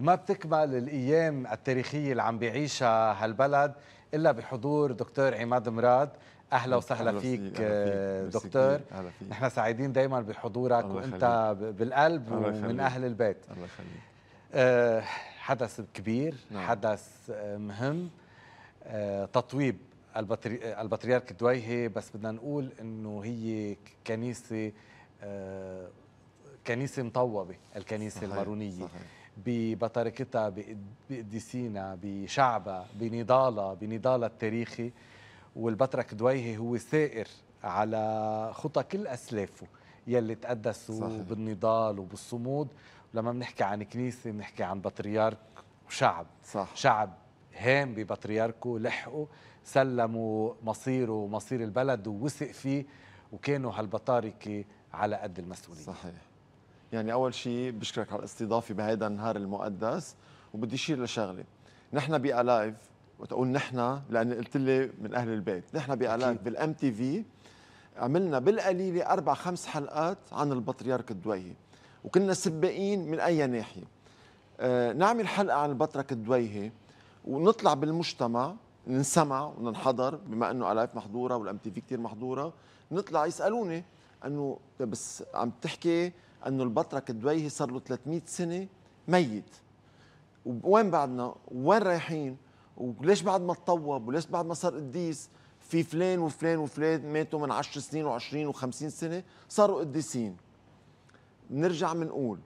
وما بتكمل الايام التاريخيه اللي عم بيعيشها هالبلد الا بحضور دكتور عماد مراد اهلا وسهلا فيك, فيك آه، دكتور فيك. أهلا فيك. نحن سعيدين دائما بحضورك وانت بالقلب ومن اهل البيت الله يخليك آه، حدث كبير نعم. حدث آه، مهم تطويب البطريرك دويهي بس بدنا نقول انه هي كنيسه كنيسه مطوبه الكنيسه صحيح. المارونيه صحيح. ببطاركتها بقديسينا بشعبها بنضالها بنضالها التاريخي والبطرك دويهي هو سائر على خطى كل أسلافه يلي تقدسوا صحيح. بالنضال وبالصمود لما بنحكي عن كنيسة بنحكي عن بطريرك وشعب صح. شعب هام ببطريركه لحقوا سلموا مصيره ومصير البلد ووثق فيه وكانوا هالبطاركة على قد المسؤولية صحيح يعني اول شيء بشكرك على الاستضافه بهذا النهار المقدس وبدي اشير لشغله نحن بالايف وتقول نحن لان قلت لي من اهل البيت نحن بالايف بالام تي في عملنا بالقليله اربع خمس حلقات عن البطريرك الدويهي وكنا سباقين من اي ناحيه آه نعمل حلقه عن البطرك الدويهي ونطلع بالمجتمع نسمع وننحضر بما انه الايف محظوره والام تي في كثير محظوره نطلع يسالوني انه طيب بس عم تحكي انه البطرك الدويهي صار له 300 سنه ميت وين بعدنا وين رايحين وليش بعد ما تطوب وليش بعد ما صار قديس في فلان وفلان وفلان ماتوا من 10 سنين و20 و50 سنه صاروا قديسين بنرجع بنقول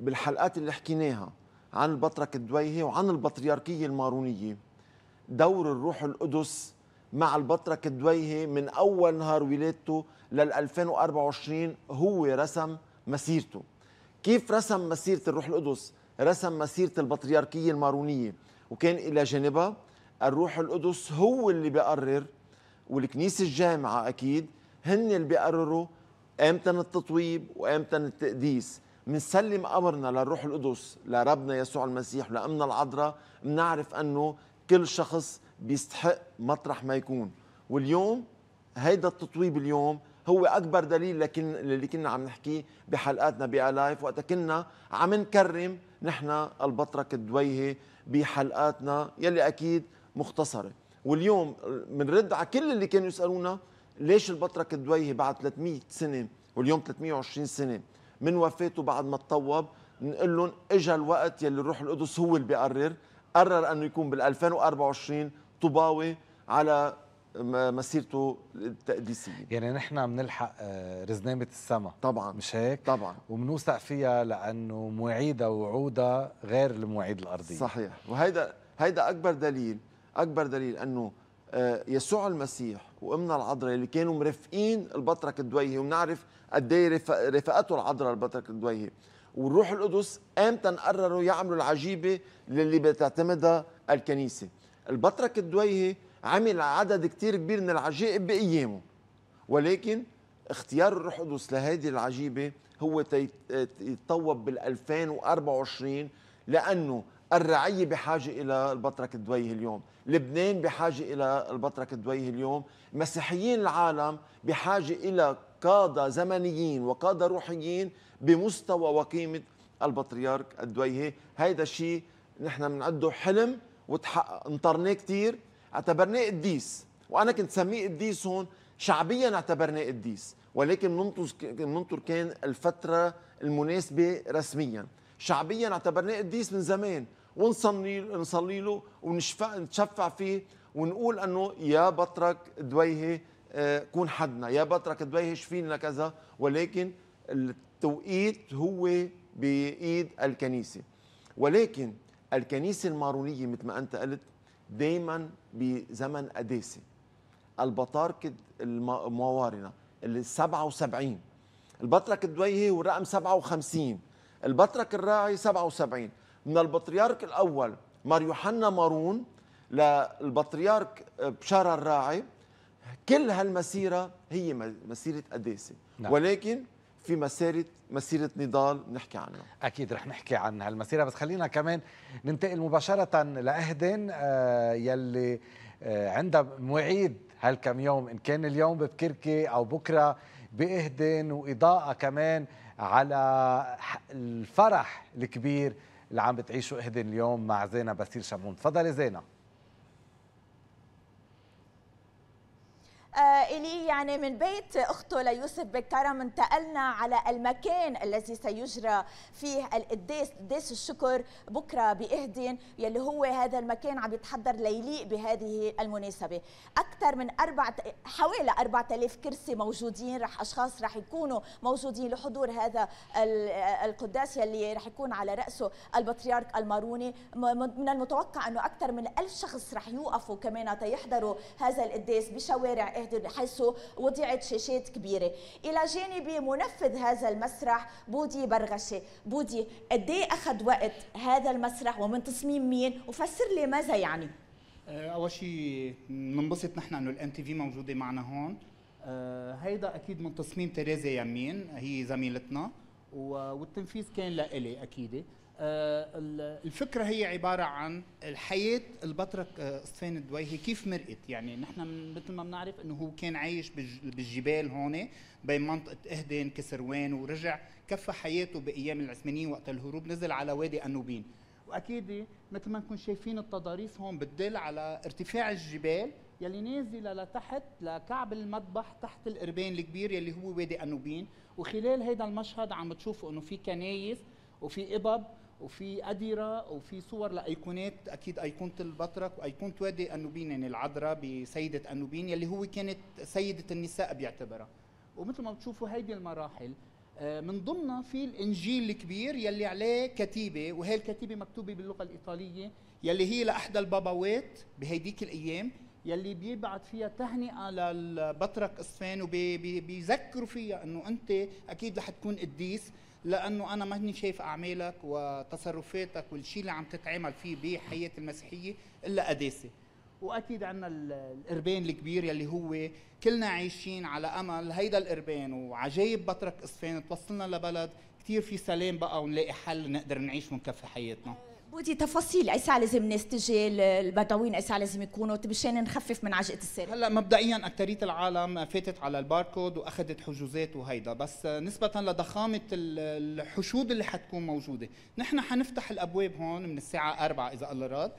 بالحلقات اللي حكيناها عن البطرك الدويهي وعن البطريركيه المارونيه دور الروح القدس مع البطرك الدويهي من اول نهار ولادته لل 2024 هو رسم مسيرته كيف رسم مسيرة الروح القدس رسم مسيرة البطريركية المارونية وكان إلى جانبها الروح القدس هو اللي بيقرر والكنيسة الجامعة أكيد هن اللي بيقرروا أمتى التطويب وأمتى التقديس منسلم امرنا للروح القدس لربنا يسوع المسيح لأمنا العذراء بنعرف انه كل شخص بيستحق مطرح ما يكون واليوم هيدا التطويب اليوم هو اكبر دليل لكن اللي كنا عم نحكيه بحلقاتنا بألايف وقتها كنا عم نكرم نحن البطرك الدويهي بحلقاتنا يلي اكيد مختصره واليوم بنرد على كل اللي كانوا يسالونا ليش البطرك الدويهي بعد 300 سنه واليوم 320 سنه من وفاته بعد ما تطوب نقول لهم اجى الوقت يلي الروح القدس هو اللي بيقرر قرر انه يكون بال 2024 طباوي على مسيرته التقديسيه يعني نحن عم نلحق آه، رزنامه السما طبعا مش هيك طبعا وبنوثق فيها لانه مواعيدها ووعودها غير المواعيد الارضيه صحيح وهيدا هيدا اكبر دليل اكبر دليل انه آه، يسوع المسيح وامنا العذراء اللي كانوا مرافقين البطرك الدويهي وبنعرف قد ايه رفقته العذراء البطرك الدويهي والروح القدس امتى قرروا يعملوا العجيبه اللي بتعتمدها الكنيسه البطرك الدويهي عمل عدد كتير كبير من العجائب بايامه ولكن اختيار الروح القدس لهذه العجيبه هو يتطوب بال 2024 لانه الرعية بحاجة إلى البطرك الدويه اليوم لبنان بحاجة إلى البطرك الدويه اليوم مسيحيين العالم بحاجة إلى قادة زمنيين وقادة روحيين بمستوى وقيمة البطريرك الدويهي هيدا الشيء نحن بنعده حلم وتحقق انطرناه كثير اعتبرناه قديس وانا كنت سميه قديس هون شعبيا اعتبرناه قديس ولكن ننطر ننطر كان الفتره المناسبه رسميا شعبيا اعتبرناه قديس من زمان ونصلي نصلي له ونشفع نتشفع فيه ونقول انه يا بطرك دويهي آه، كون حدنا يا بطرك دويهي شفينا كذا ولكن التوقيت هو بايد الكنيسه ولكن الكنيسه المارونيه مثل ما انت قلت دايما بزمن قداسي البطاركة الموارنة اللي 77 البطرك الدويهي والرقم 57 البطرك الراعي 77 من البطريرك الأول مار يوحنا مارون للبطريرك بشارة الراعي كل هالمسيرة هي مسيرة قداسة نعم. ولكن في مسيرة مسيرة نضال نحكي عنها أكيد رح نحكي عن هالمسيرة بس خلينا كمان ننتقل مباشرة لأهدن آه، يلي آه، عندها مواعيد هالكم يوم إن كان اليوم ببكركي أو بكرة بإهدن وإضاءة كمان على الفرح الكبير اللي عم بتعيشه إهدن اليوم مع زينة بسير شمون تفضلي زينة آه، إلي يعني من بيت أخته ليوسف بكرم انتقلنا على المكان الذي سيجرى فيه القداس قداس الشكر بكرة بإهدن يلي هو هذا المكان عم يتحضر ليليق بهذه المناسبة أكثر من أربعة حوالي 4000 كرسي موجودين رح أشخاص رح يكونوا موجودين لحضور هذا القداس يلي رح يكون على رأسه البطريرك الماروني من المتوقع أنه أكثر من ألف شخص رح يوقفوا كمان تيحضروا هذا القداس بشوارع إهدن يعهدوا الحسوا وضعت شاشات كبيره الى جانب منفذ هذا المسرح بودي برغشه بودي قد إيه اخذ وقت هذا المسرح ومن تصميم مين وفسر لي ماذا يعني آه، اول شيء بننبسط نحن انه الان تي في موجوده معنا هون آه، هيدا اكيد من تصميم تريزا يمين هي زميلتنا والتنفيذ كان لإلي أكيد آه، الفكرة هي عبارة عن الحياة البطرك صفين الدويهي آه، كيف مرقت يعني نحن مثل ما بنعرف انه هو كان عايش بالجبال هون بين منطقة اهدن كسروان ورجع كفى حياته بأيام العثمانيين وقت الهروب نزل على وادي أنوبين واكيد مثل ما نكون شايفين التضاريس هون بتدل على ارتفاع الجبال يلي نازله لتحت لكعب المذبح تحت القربان الكبير يلي هو وادي انوبين وخلال هيدا المشهد عم تشوفوا انه في كنايس وفي ابب وفي اديره وفي صور لايقونات اكيد ايقونه البطرك وايقونه وادي انوبين يعني العذراء بسيده انوبين يلي هو كانت سيده النساء بيعتبرها ومثل ما بتشوفوا هيدي المراحل آه، من ضمنها في الانجيل الكبير يلي عليه كتيبه وهي الكتيبه مكتوبه باللغه الايطاليه يلي هي لاحدى الباباوات بهيديك الايام يلي بيبعت فيها تهنئه للبطرك اصفين وبيذكروا فيها انه انت اكيد رح تكون قديس لانه انا ماني شايف اعمالك وتصرفاتك والشيء اللي عم تتعامل فيه بحياه المسيحيه الا قداسه واكيد عندنا الاربان الكبير يلي هو كلنا عايشين على امل هيدا الاربان وعجايب بطرك اصفين توصلنا لبلد كثير في سلام بقى ونلاقي حل نقدر نعيش ونكفي حياتنا ودي تفاصيل اي ساعه لازم الناس تجي البدوين اي ساعه لازم يكونوا مشان نخفف من عجقه السير هلا مبدئيا اكثريه العالم فاتت على الباركود واخذت حجوزات وهيدا بس نسبه لضخامه الحشود اللي حتكون موجوده نحن حنفتح الابواب هون من الساعه 4 اذا الله راد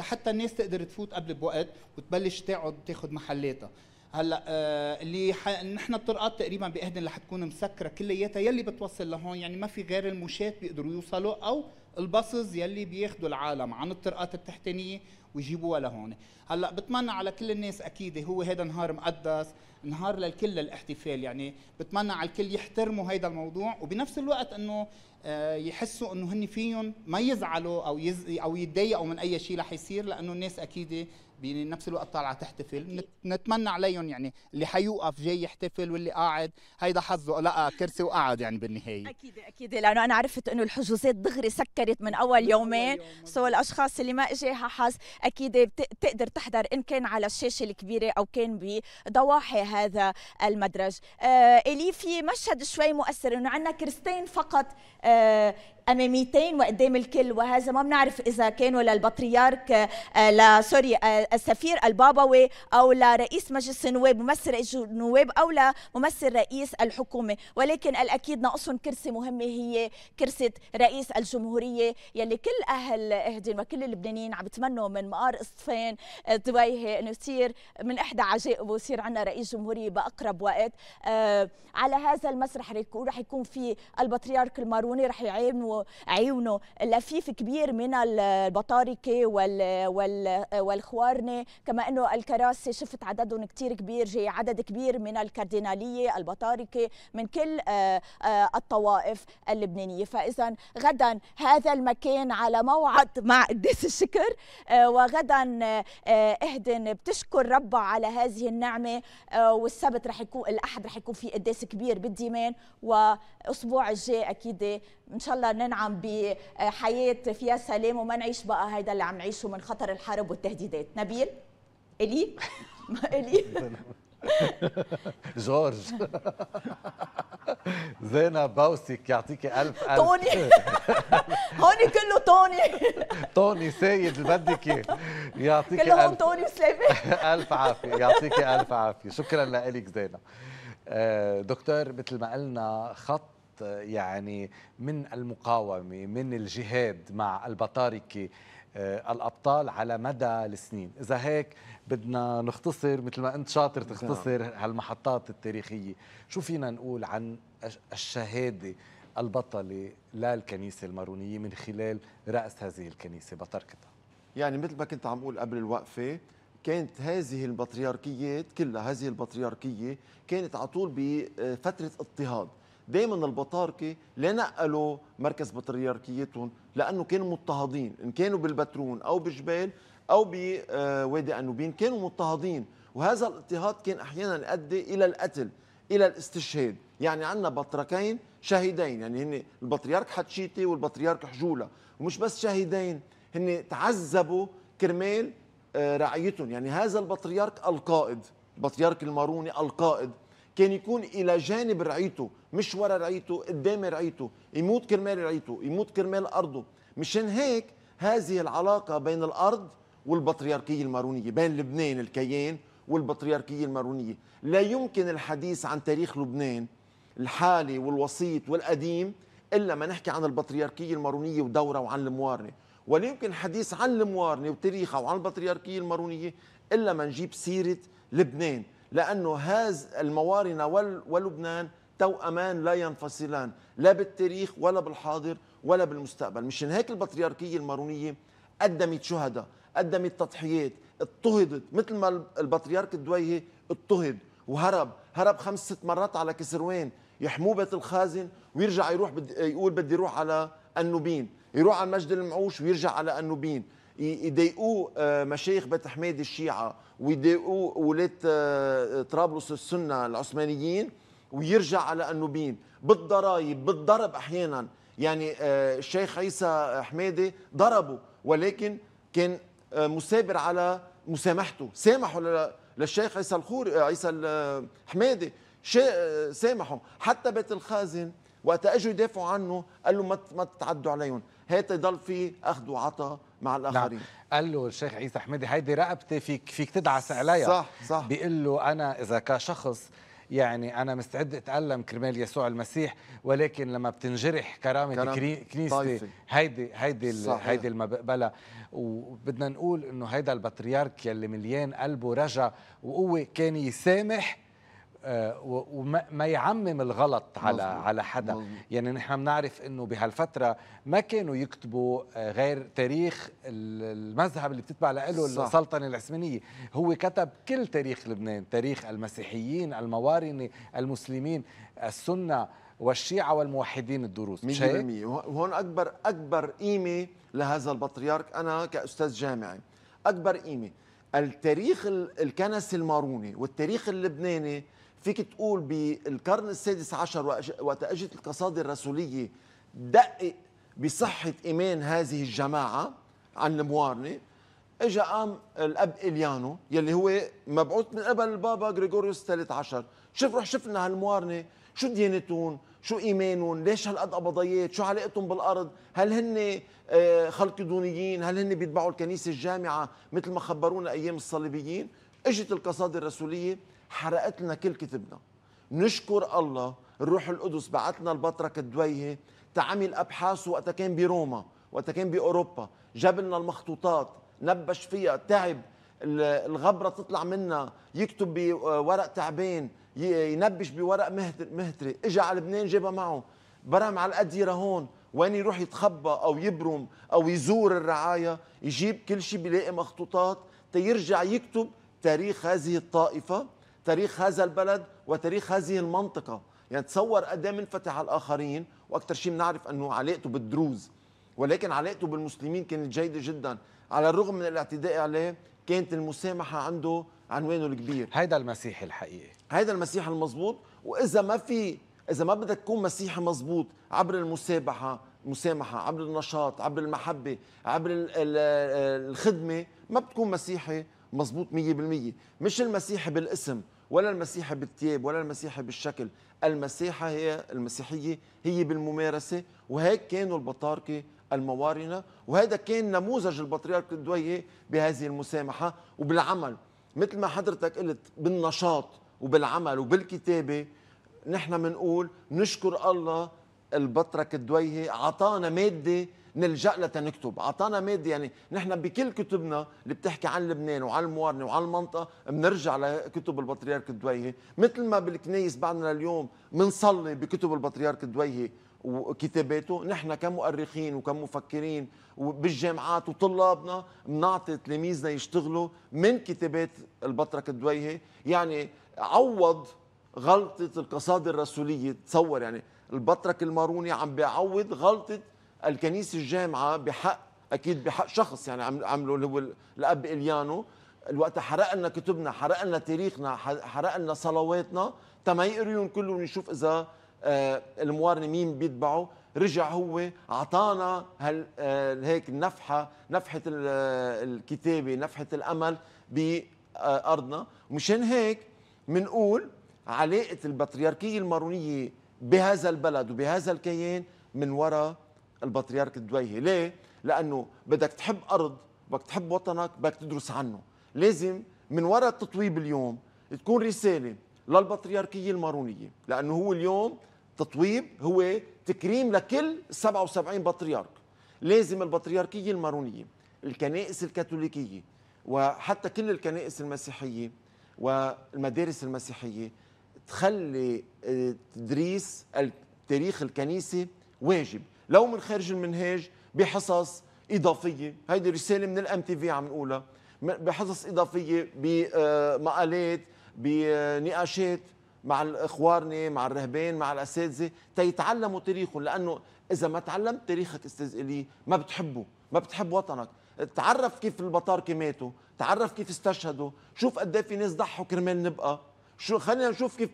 حتى الناس تقدر تفوت قبل بوقت وتبلش تقعد تاخذ محلاتها هلا آه اللي ح... نحن الطرقات تقريبا باهدن اللي حتكون مسكره كلياتها يلي بتوصل لهون يعني ما في غير المشاة بيقدروا يوصلوا او الباصز يلي بياخذوا العالم عن الطرقات التحتانيه ويجيبوها لهون هلا بتمنى على كل الناس اكيد هو هذا نهار مقدس نهار للكل للاحتفال يعني بتمنى على الكل يحترموا هذا الموضوع وبنفس الوقت انه آه يحسوا انه هن فيهم ما يزعلوا او يز... او يتضايقوا من اي شيء رح يصير لانه الناس اكيد بنفس الوقت طالعه تحتفل نتمنى عليهم يعني اللي حيوقف جاي يحتفل واللي قاعد هيدا حظه لقى كرسي وقعد يعني بالنهايه اكيد اكيد لانه انا عرفت انه الحجوزات دغري سكرت من اول يومين سو الاشخاص اللي ما اجاها حظ اكيد بتقدر تحضر ان كان على الشاشه الكبيره او كان بضواحي هذا المدرج آه الي في مشهد شوي مؤثر انه عندنا كرستين فقط آه اماميتين وقدام الكل وهذا ما بنعرف اذا كانوا للبطريرك آه، سوري آه، السفير البابوي او لرئيس مجلس النواب ممثل رئيس النواب او لممثل رئيس الحكومه ولكن الاكيد ناقصهم كرسي مهمه هي كرسي رئيس الجمهوريه يلي كل اهل اهدن وكل اللبنانيين عم يتمنوا من مقار اصطفين آه، دويه انه يصير من احدى عجائبه يصير عندنا رئيس جمهوريه باقرب وقت على هذا المسرح رح يكون في البطريرك الماروني رح يعينوا عيونه عيونه لفيف كبير من البطاركه وال وال والخوارنه كما انه الكراسي شفت عددهم كثير كبير جاي عدد كبير من الكارديناليه البطاركه من كل آه، آه، الطوائف اللبنانيه فاذا غدا هذا المكان على موعد مع قديس الشكر آه، وغدا اهدن بتشكر ربها على هذه النعمه والسبت رح يكون الاحد رح يكون في قداس كبير بالديمان والاسبوع الجاي اكيد ان شاء الله ننعم بحياه فيها سلام وما نعيش بقى هيدا اللي عم نعيشه من خطر الحرب والتهديدات نبيل الي ما الي جورج زينة بوسك يعطيك ألف ألف توني هون كله توني توني سيد بدك يعطيك كله هون توني وسلامة ألف عافية يعطيك ألف عافية شكرا لك زينة آه، دكتور مثل ما قلنا خط يعني من المقاومة من الجهاد مع البطاركة آه، الأبطال على مدى السنين إذا هيك بدنا نختصر مثل ما أنت شاطر نعم. تختصر هالمحطات التاريخية شو فينا نقول عن الشهادة البطلة للكنيسة المارونية من خلال رأس هذه الكنيسة بطركتها يعني مثل ما كنت عم أقول قبل الوقفة كانت هذه البطريركيات كلها هذه البطريركية كانت على طول بفترة اضطهاد دائما البطاركه لنقلوا مركز بطريركيتهم لانه كانوا مضطهدين ان كانوا بالبترون او بجبال او بوادي آه، انوبين كانوا مضطهدين وهذا الاضطهاد كان احيانا يؤدي الى القتل الى الاستشهاد يعني عندنا بطركين شهيدين يعني هن البطريرك حتشيتي والبطريرك حجوله ومش بس شهيدين هن تعذبوا كرمال آه، رعيتهم يعني هذا البطريرك القائد البطريرك الماروني القائد كان يكون الى جانب رعيته مش ورا رعيته قدام رعيته يموت كرمال رعيته يموت كرمال ارضه مشان هيك هذه العلاقه بين الارض والبطريركيه المارونيه بين لبنان الكيان والبطريركيه المارونيه لا يمكن الحديث عن تاريخ لبنان الحالي والوسيط والقديم الا ما نحكي عن البطريركيه المارونيه ودورها وعن الموارنه ولا يمكن الحديث عن الموارنه وتاريخها وعن البطريركيه المارونيه الا ما نجيب سيره لبنان لأنه هذا الموارنة ولبنان توأمان لا ينفصلان لا بالتاريخ ولا بالحاضر ولا بالمستقبل مشان هيك البطريركية المارونية قدمت شهداء قدمت تضحيات اضطهدت مثل ما البطريرك الدويهي اضطهد وهرب هرب خمس ست مرات على كسروان يحموه بيت الخازن ويرجع يروح يقول بدي يروح على النوبين يروح على المسجد المعوش ويرجع على النوبين يضايقوه آه، مشايخ بيت حميد الشيعة ويضايقوه ولاة آه، آه، طرابلس السنة العثمانيين ويرجع على النوبين بالضرائب بالضرب أحيانا يعني آه، الشيخ عيسى حميدي ضربه ولكن كان مثابر على مسامحته سامحوا للشيخ عيسى الخوري عيسى الحميدي سامحوا حتى بيت الخازن وقت اجوا يدافعوا عنه قال له ما ما تتعدوا عليهم هات يضل في اخذ وعطاء مع نعم. الاخرين نعم. قال له الشيخ عيسى حميدي هيدي رقبتي فيك فيك تدعس عليها صح صح بيقول له انا اذا كشخص يعني انا مستعد اتالم كرمال يسوع المسيح ولكن لما بتنجرح كرامه كنيستي هيدي هيدي هيدي اللي ما بقبلها وبدنا نقول انه هيدا البطريرك يلي مليان قلبه رجا وقوه كان يسامح آه، وما يعمم الغلط على مزبوط. على حدا مزبوط. يعني نحن بنعرف انه بهالفتره ما كانوا يكتبوا آه، غير تاريخ المذهب اللي بتتبع له السلطنه العثمانيه هو كتب كل تاريخ لبنان تاريخ المسيحيين الموارنه المسلمين السنه والشيعة والموحدين الدروس 100% وهون أكبر أكبر قيمة لهذا البطريرك أنا كأستاذ جامعي أكبر قيمة التاريخ الكنسي الماروني والتاريخ اللبناني فيك تقول بالقرن السادس عشر وقت اجت القصائد الرسوليه دقق بصحه ايمان هذه الجماعه عن الموارنه اجى قام الاب اليانو يلي هو مبعوث من قبل البابا غريغوريوس الثالث عشر شوف روح شفنا هالموارنه شو ديانتهم شو ايمانهم ليش هالقد قبضيات شو علاقتهم بالارض هل هن آه، خلقدونيين هل هن بيتبعوا الكنيسه الجامعه مثل ما خبرونا ايام الصليبيين اجت القصائد الرسوليه حرقت لنا كل كتبنا نشكر الله الروح القدس بعتنا البطرك الدويهة تعمل أبحاث وقتها كان بروما وقتها كان بأوروبا جاب لنا المخطوطات نبش فيها تعب الغبرة تطلع منا يكتب بورق تعبان ينبش بورق مهتري اجى على لبنان جابها معه برم على الأديرة هون وين يروح يتخبى أو يبرم أو يزور الرعاية يجيب كل شيء بيلاقي مخطوطات تيرجع يكتب تاريخ هذه الطائفة تاريخ هذا البلد وتاريخ هذه المنطقة يعني تصور قد ايه منفتح على الآخرين وأكثر شيء بنعرف أنه علاقته بالدروز ولكن علاقته بالمسلمين كانت جيدة جدا على الرغم من الاعتداء عليه كانت المسامحة عنده عنوانه الكبير هيدا المسيح الحقيقي هيدا المسيح المضبوط وإذا ما في إذا ما بدك تكون مسيحي مضبوط عبر المسابحة مسامحة عبر النشاط عبر المحبة عبر الخدمة ما بتكون مسيحي مضبوط 100% مش المسيحي بالاسم ولا المسيحة بالثياب ولا المسيحة بالشكل المسيحة هي المسيحية هي بالممارسة وهيك كانوا البطاركة الموارنة وهذا كان نموذج البطريرك الدوية بهذه المسامحة وبالعمل مثل ما حضرتك قلت بالنشاط وبالعمل وبالكتابة نحن بنقول نشكر الله البطرك الدويهي عطانا مادة نلجا لها نكتب اعطانا ماده يعني نحن بكل كتبنا اللي بتحكي عن لبنان وعن الموارنه وعن المنطقه بنرجع لكتب البطريرك الدويهي مثل ما بالكنيس بعدنا اليوم بنصلي بكتب البطريرك الدويهي وكتاباته نحن كمؤرخين وكمفكرين وبالجامعات وطلابنا بنعطي تلاميذنا يشتغلوا من كتابات البطرك الدويهي يعني عوض غلطة القصائد الرسولية تصور يعني البطرك الماروني عم بيعوض غلطة الكنيسه الجامعه بحق اكيد بحق شخص يعني عمله اللي هو الاب اليانو الوقت حرق لنا كتبنا حرق لنا تاريخنا حرق لنا صلواتنا تما يقريون كلهم ونشوف اذا آه، الموارنه مين بيتبعه رجع هو اعطانا هال آه، هيك النفحه نفحه آه، الكتابه نفحه الامل بارضنا مشان هيك منقول علاقه البطريركيه المارونيه بهذا البلد وبهذا الكيان من وراء البطريرك الدويهي ليه؟ لأنه بدك تحب أرض بدك تحب وطنك بدك تدرس عنه لازم من وراء التطويب اليوم تكون رسالة للبطريركية المارونية لأنه هو اليوم تطويب هو تكريم لكل 77 بطريرك لازم البطريركية المارونية الكنائس الكاثوليكية وحتى كل الكنائس المسيحية والمدارس المسيحية تخلي آه، تدريس التاريخ الكنيسي واجب لو من خارج المنهاج بحصص اضافيه هيدي رساله من الام تي في عم نقولها بحصص اضافيه بمقالات آه، بنقاشات آه، مع الاخوارنة مع الرهبان مع الاساتذه تيتعلموا تاريخهم لانه اذا ما تعلمت تاريخك استاذ الي ما بتحبه ما بتحب وطنك تعرف كيف البطاركه ماتوا تعرف كيف استشهدوا شوف قد إيه في ناس ضحوا كرمال نبقى شو خلينا نشوف كيف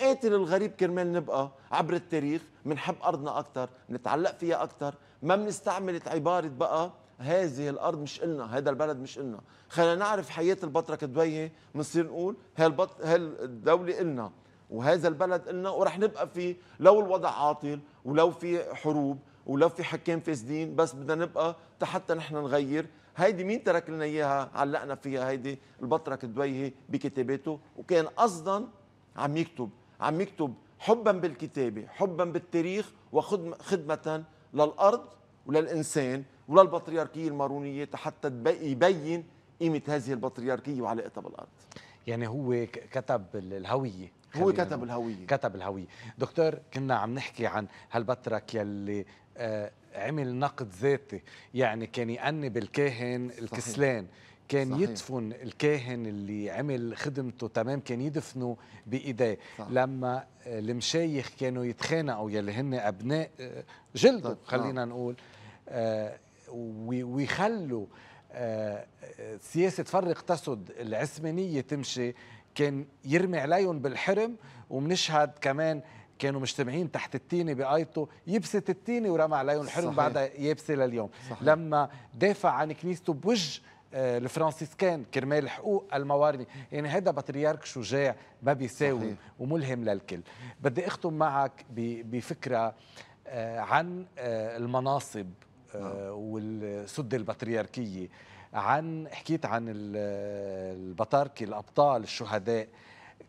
قاتل الغريب كرمال نبقى عبر التاريخ بنحب ارضنا اكثر نتعلق فيها اكثر ما بنستعمل عباره بقى هذه الارض مش النا هذا البلد مش النا خلينا نعرف حياه البطرك دبي بنصير نقول هالبط هالدوله النا وهذا البلد النا ورح نبقى فيه لو الوضع عاطل ولو في حروب ولو في حكام فاسدين بس بدنا نبقى حتى نحن نغير هيدي مين ترك لنا اياها علقنا فيها هيدي البطرك الدويهي بكتاباته وكان قصدا عم يكتب عم يكتب حبا بالكتابه حبا بالتاريخ وخدمه للارض وللانسان وللبطريركيه المارونيه حتى يبين قيمه هذه البطريركيه وعلاقتها بالارض يعني هو كتب الهويه هو كتب الهوية كتب الهوية دكتور كنا عم نحكي عن هالبطرك يلي آه، عمل نقد ذاتي يعني كان يأنب الكاهن الكسلان كان صحيح. يدفن الكاهن اللي عمل خدمته تمام كان يدفنه بايديه لما المشايخ كانوا يتخانقوا يلي هن ابناء آه، جلده طيب، خلينا نعم. نقول آه، ويخلوا سياسه فرق تسد العثمانيه تمشي كان يرمي عليهم بالحرم ومنشهد كمان كانوا مجتمعين تحت التينه بآيته يبست التينه ورمى عليهم الحرم بعدها يابسه لليوم صحيح. لما دافع عن كنيسته بوجه آه، الفرانسيسكان كرمال حقوق الموارنه يعني هذا بطريرك شجاع ما بيساوي صحيح. وملهم للكل بدي اختم معك بفكره آه، عن آه، المناصب نعم. والسد البطريركيه عن حكيت عن البطاركه الابطال الشهداء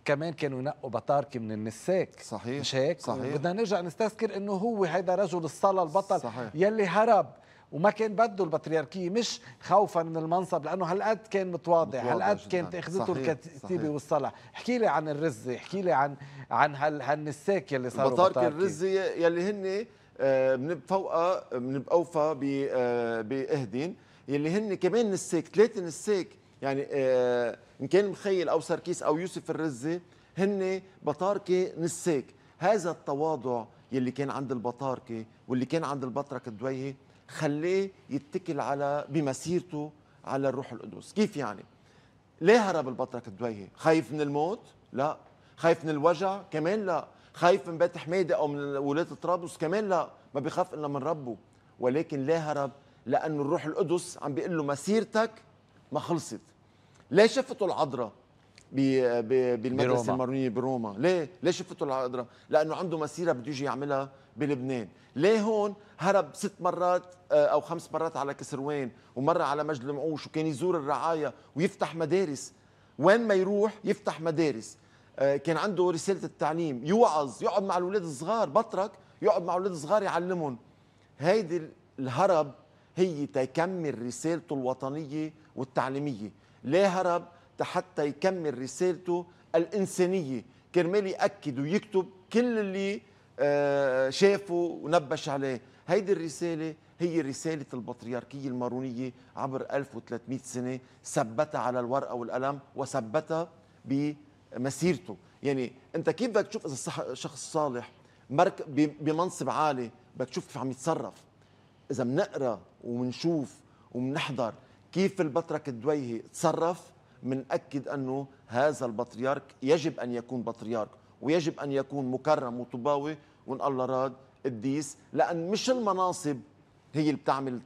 كمان كانوا ينقوا بطاركي من النساك صحيح مش هيك صحيح بدنا نرجع نستذكر انه هو هيدا رجل الصلاه البطل صحيح. يلي هرب وما كان بده البطريركيه مش خوفا من المنصب لانه هالقد كان متواضع, هالقد كانت اخذته الكتيبه والصلاه احكي لي عن الرزي احكي لي عن عن هالنساك يلي صاروا بطاركي الرزي يلي هن بنبقى آه، من اوفى آه، باهدين يلي هن كمان نساك ثلاثه نساك يعني آه، ان كان مخيل او سركيس او يوسف الرزي هن بطاركه نساك هذا التواضع يلي كان عند البطاركه واللي كان عند البطرك الدويهي خليه يتكل على بمسيرته على الروح القدس كيف يعني ليه هرب البطرك الدويهي خايف من الموت لا خايف من الوجع كمان لا خايف من بيت حميده او من ولايه طرابلس كمان لا ما بيخاف الا من ربه ولكن ليه هرب لانه الروح القدس عم بيقول له مسيرتك ما خلصت ليه شفته العذراء بالمدرسه المارونيه بروما ليه ليه شفته العذراء لانه عنده مسيره بده يجي يعملها بلبنان ليه هون هرب ست مرات آه، او خمس مرات على كسروان ومره على مجد المعوش وكان يزور الرعايا ويفتح مدارس وين ما يروح يفتح مدارس آه، كان عنده رساله التعليم يوعظ يقعد مع الاولاد الصغار بطرك يقعد مع الاولاد الصغار يعلمهم هيدي الهرب هي تكمل رسالته الوطنيه والتعليميه ليه هرب حتى يكمل رسالته الإنسانية كرمال يأكد ويكتب كل اللي آه، شافه ونبش عليه هيدي الرسالة هي رسالة البطريركية المارونية عبر 1300 سنة ثبتها على الورقة والقلم وثبتها بمسيرته يعني أنت كيف بدك تشوف إذا شخص صالح بمنصب عالي بدك تشوف كيف عم يتصرف إذا بنقرأ ومنشوف ومنحضر كيف البطرك الدويهي تصرف منأكد أنه هذا البطريرك يجب أن يكون بطريرك ويجب أن يكون مكرم وطباوي وإن الله راد قديس لأن مش المناصب هي اللي بتعمل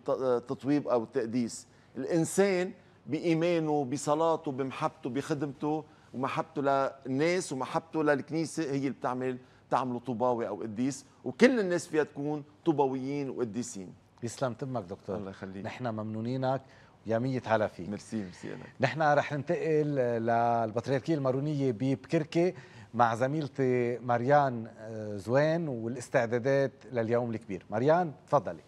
تطويب أو تقديس الإنسان بإيمانه بصلاته بمحبته بخدمته ومحبته للناس ومحبته للكنيسة هي اللي بتعمل تعمله طوباوي أو قديس وكل الناس فيها تكون طوباويين وقديسين يسلم تمك دكتور الله يخليك نحن ممنونينك يا مية هلا فيك ميرسي ميرسي نحن رح ننتقل للبطريركية المارونية ببكركي مع زميلتي مريان آه، زوين والاستعدادات لليوم الكبير مريان تفضلي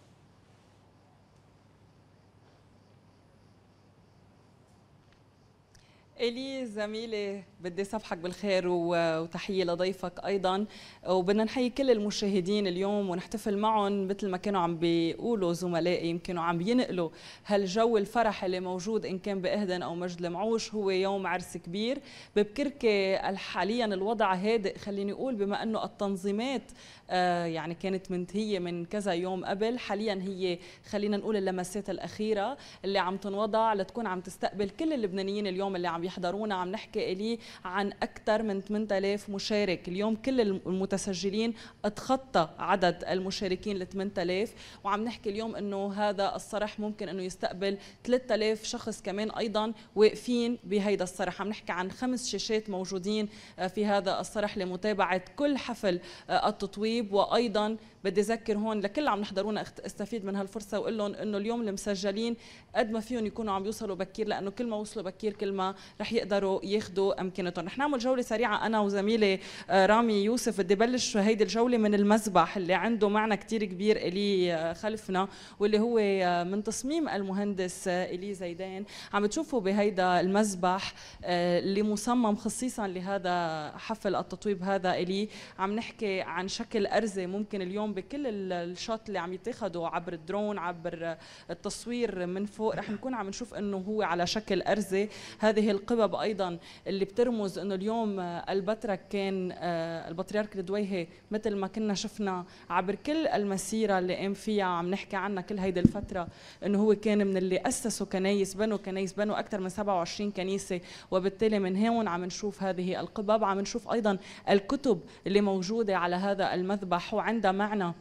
الي زميلي بدي صفحك بالخير وتحيه لضيفك ايضا وبدنا نحيي كل المشاهدين اليوم ونحتفل معهم مثل ما كانوا عم بيقولوا زملائي يمكنوا عم ينقلوا هالجو الفرح اللي موجود ان كان باهدن او مجد المعوش هو يوم عرس كبير ببكركي حاليا الوضع هادئ خليني اقول بما انه التنظيمات آه، يعني كانت منتهيه من كذا يوم قبل حاليا هي خلينا نقول اللمسات الاخيره اللي عم تنوضع لتكون عم تستقبل كل اللبنانيين اليوم اللي عم يحضرونا عم نحكي إليه عن أكثر من 8000 مشارك اليوم كل المتسجلين تخطى عدد المشاركين ل 8000 وعم نحكي اليوم أنه هذا الصرح ممكن أنه يستقبل 3000 شخص كمان أيضا واقفين بهيدا الصرح عم نحكي عن خمس شاشات موجودين آه، في هذا الصرح لمتابعة كل حفل آه، التطويب وأيضا بدي اذكر هون لكل اللي عم نحضرونا استفيد من هالفرصه واقول لهم انه اليوم المسجلين قد ما فيهم يكونوا عم يوصلوا بكير لانه كل ما وصلوا بكير كل ما رح يقدروا ياخذوا امكنتهم رح نعمل جوله سريعه انا وزميلي آه، رامي يوسف بدي بلش هيدي الجوله من المذبح اللي عنده معنى كثير كبير الي آه، خلفنا واللي هو آه، من تصميم المهندس الي زيدان عم تشوفوا بهيدا المذبح اللي مصمم خصيصا لهذا حفل التطويب هذا الي عم نحكي عن شكل ارزه ممكن اليوم بكل الشوت اللي عم يتاخذوا عبر الدرون عبر التصوير من فوق رح نكون عم نشوف انه هو على شكل ارزه هذه القبب ايضا اللي بترمز انه اليوم آه، البترك كان آه، البطريرك الدويهي مثل ما كنا شفنا عبر كل المسيره اللي قام فيها عم نحكي عنها كل هيدي الفتره انه هو كان من اللي اسسوا كنايس بنوا كنايس بنوا اكثر من 27 كنيسه وبالتالي من هون عم نشوف هذه القبب عم نشوف ايضا الكتب اللي موجوده على هذا المذبح وعندها معنى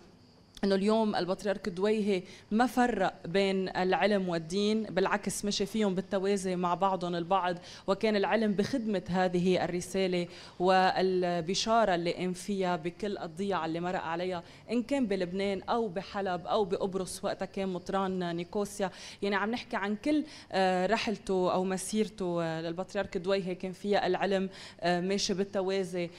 انه اليوم البطريرك دويهي ما فرق بين العلم والدين بالعكس مشي فيهم بالتوازي مع بعضهم البعض وكان العلم بخدمه هذه الرساله والبشاره اللي قام فيها بكل الضيعه اللي مرق عليها ان كان بلبنان او بحلب او بقبرص وقتها كان مطران نيكوسيا يعني عم نحكي عن كل آه، رحلته او مسيرته آه، للبطريرك دويهي كان فيها العلم آه، ماشي بالتوازي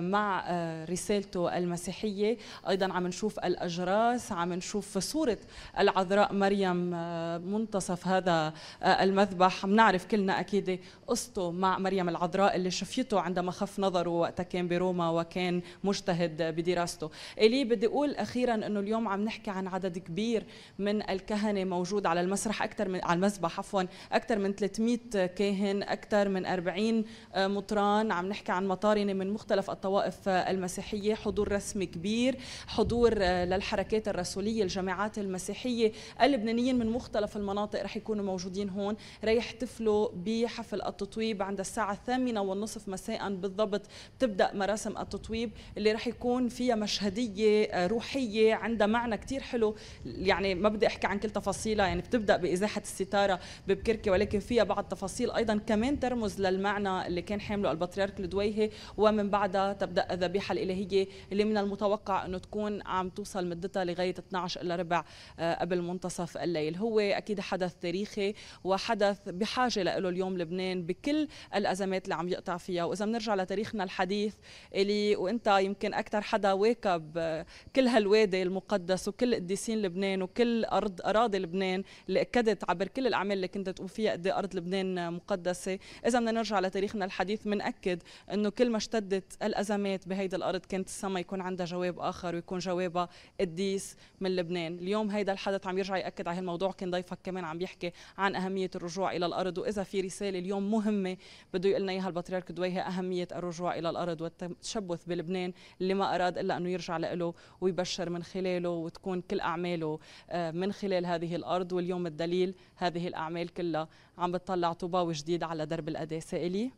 مع رسالته المسيحيه ايضا عم نشوف الاجر الجراس عم نشوف صورة العذراء مريم آه، منتصف هذا آه، المذبح بنعرف كلنا أكيد قصته مع مريم العذراء اللي شفيته عندما خف نظره وقتها كان بروما وكان مجتهد بدراسته إلي بدي أقول أخيرا أنه اليوم عم نحكي عن عدد كبير من الكهنة موجود على المسرح أكثر من على المذبح عفوا أكثر من 300 كاهن أكثر من 40 آه، مطران عم نحكي عن مطارنة من مختلف الطوائف المسيحية حضور رسمي كبير حضور للحياة الحركات الرسولية الجماعات المسيحية اللبنانيين من مختلف المناطق رح يكونوا موجودين هون رح يحتفلوا بحفل التطويب عند الساعة الثامنة والنصف مساء بالضبط بتبدأ مراسم التطويب اللي رح يكون فيها مشهدية آه، روحية عندها معنى كتير حلو يعني ما بدي أحكي عن كل تفاصيلها يعني بتبدأ بإزاحة الستارة ببكركي ولكن فيها بعض التفاصيل أيضا كمان ترمز للمعنى اللي كان حامله البطريرك الدويهي ومن بعدها تبدأ الذبيحة الإلهية اللي من المتوقع أنه تكون عم توصل مدتها لغاية 12 إلى ربع آه، قبل منتصف الليل هو أكيد حدث تاريخي وحدث بحاجة له اليوم لبنان بكل الأزمات اللي عم يقطع فيها وإذا بنرجع لتاريخنا الحديث اللي وإنت يمكن أكثر حدا واكب آه، كل هالوادي المقدس وكل قديسين لبنان وكل أرض أراضي لبنان اللي أكدت عبر كل الأعمال اللي كنت تقوم فيها قد إيه أرض لبنان مقدسة إذا بدنا نرجع لتاريخنا الحديث بنأكد إنه كل ما اشتدت الأزمات بهيدي الأرض كانت السما يكون عندها جواب آخر ويكون جوابها القديس من لبنان اليوم هيدا الحدث عم يرجع ياكد على هالموضوع كان ضيفك كمان عم يحكي عن اهميه الرجوع الى الارض واذا في رساله اليوم مهمه بده يقول لنا اياها البطريرك دويها اهميه الرجوع الى الارض والتشبث بلبنان اللي ما اراد الا انه يرجع له ويبشر من خلاله وتكون كل اعماله آه، من خلال هذه الارض واليوم الدليل هذه الاعمال كلها عم بتطلع طوباوي جديد على درب القداسه الي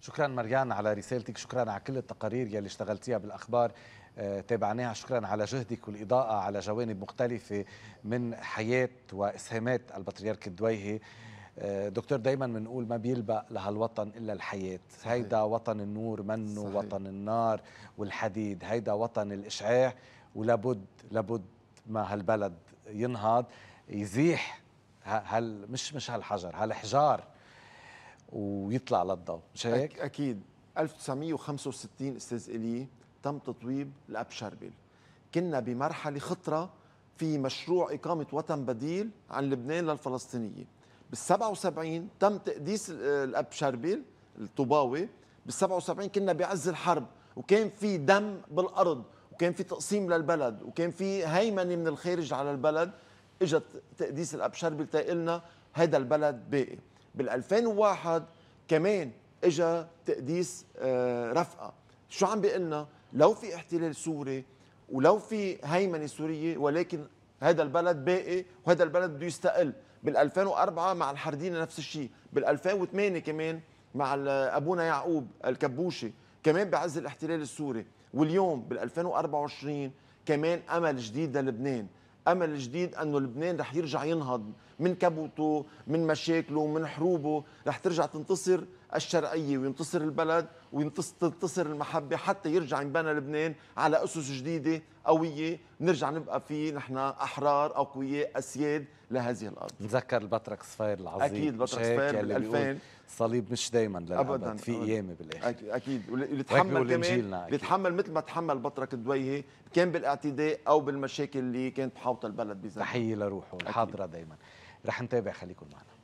شكرا مريان على رسالتك شكرا على كل التقارير يلي اشتغلتيها بالاخبار آه، تابعناها شكرا على جهدك والإضاءة على جوانب مختلفة من حياة وإسهامات البطريرك الدويهي آه، دكتور دايما بنقول ما بيلبق لهالوطن الا الحياه صحيح. هيدا وطن النور منه صحيح. وطن النار والحديد هيدا وطن الاشعاع ولابد لابد ما هالبلد ينهض يزيح هل مش مش هالحجر هالحجار ويطلع للضوء مش هيك اكيد 1965 استاذ الي تم تطويب الاب شربل كنا بمرحله خطره في مشروع اقامه وطن بديل عن لبنان للفلسطينيه بال 77 تم تقديس الاب شربل الطوباوي بال 77 كنا بعز الحرب وكان في دم بالارض وكان في تقسيم للبلد وكان في هيمنه من الخارج على البلد اجت تقديس الاب شربل تقلنا هذا البلد باقي بال 2001 كمان اجى تقديس آه، رفقه شو عم بيقلنا لو في احتلال سوري ولو في هيمنه سوريه ولكن هذا البلد باقي وهذا البلد بده يستقل بال 2004 مع الحردينه نفس الشيء بال 2008 كمان مع ابونا يعقوب الكبوشي كمان بعز الاحتلال السوري واليوم بال 2024 كمان امل جديد للبنان امل جديد انه لبنان رح يرجع ينهض من كبوته من مشاكله من حروبه رح ترجع تنتصر الشرقيه وينتصر البلد وينتصر المحبه حتى يرجع ينبنى لبنان على اسس جديده قويه نرجع نبقى فيه نحن احرار اقوياء اسياد لهذه الارض نتذكر البطرك صفير العظيم اكيد البطرك صفير بال 2000 صليب مش دائما للابد أبداً في قيامه بالاخر اكيد واللي تحمل كمان بيتحمل مثل ما تحمل بطرك الدويهي كان بالاعتداء او بالمشاكل اللي كانت بحوطه البلد بزمان تحيه لروحه الحاضره دائما رح نتابع خليكم معنا